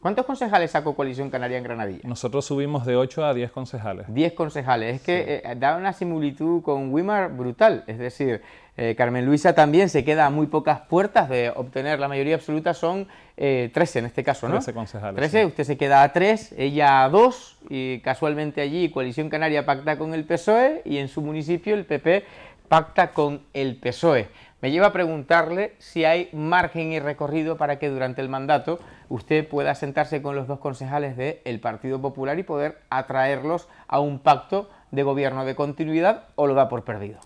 ¿Cuántos concejales sacó Coalición Canaria en Granadilla? Nosotros subimos de 8 a 10 concejales. 10 concejales. Es que eh, da una similitud con Wimar brutal. Es decir, eh, Carmen Luisa también se queda a muy pocas puertas de obtener la mayoría absoluta. Son 13 eh, en este caso, ¿no? 13 concejales. 13, usted se queda a 3, ella a 2. Y casualmente allí Coalición Canaria pacta con el PSOE y en su municipio el PP pacta con el PSOE. Me lleva a preguntarle si hay margen y recorrido para que durante el mandato usted pueda sentarse con los dos concejales del Partido Popular y poder atraerlos a un pacto de gobierno de continuidad o lo da por perdido.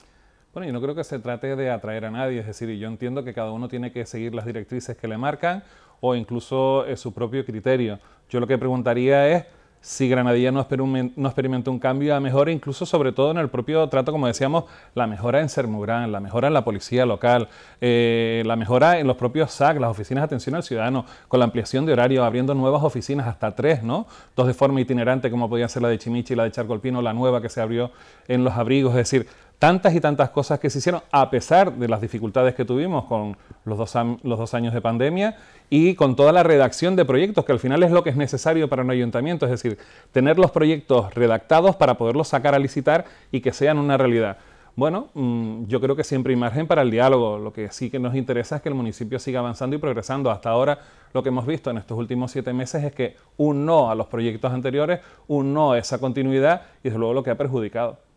Bueno, yo no creo que se trate de atraer a nadie, es decir, yo entiendo que cada uno tiene que seguir las directrices que le marcan o incluso eh, su propio criterio. Yo lo que preguntaría es si Granadilla no experimentó, un cambio a mejor... incluso sobre todo en el propio trato, como decíamos, la mejora en Sermurán, la mejora en la policía local, eh, la mejora en los propios SAC, las oficinas de atención al ciudadano, con la ampliación de horario, abriendo nuevas oficinas, hasta tres, ¿no? Dos de forma itinerante, como podía ser la de Chimichi, la de Charcolpino, la nueva que se abrió en los abrigos, es decir, tantas y tantas cosas que se hicieron, a pesar de las dificultades que tuvimos con los dos, años de pandemia y con toda la redacción de proyectos, que al final es lo que es necesario para un ayuntamiento, es decir, tener los proyectos redactados para poderlos sacar a licitar y que sean una realidad. Bueno, mm, yo creo que siempre hay margen para el diálogo. Lo que sí que nos interesa es que el municipio siga avanzando y progresando. Hasta ahora lo que hemos visto en estos últimos siete meses es que un no a los proyectos anteriores, un no a esa continuidad y desde luego lo que ha perjudicado.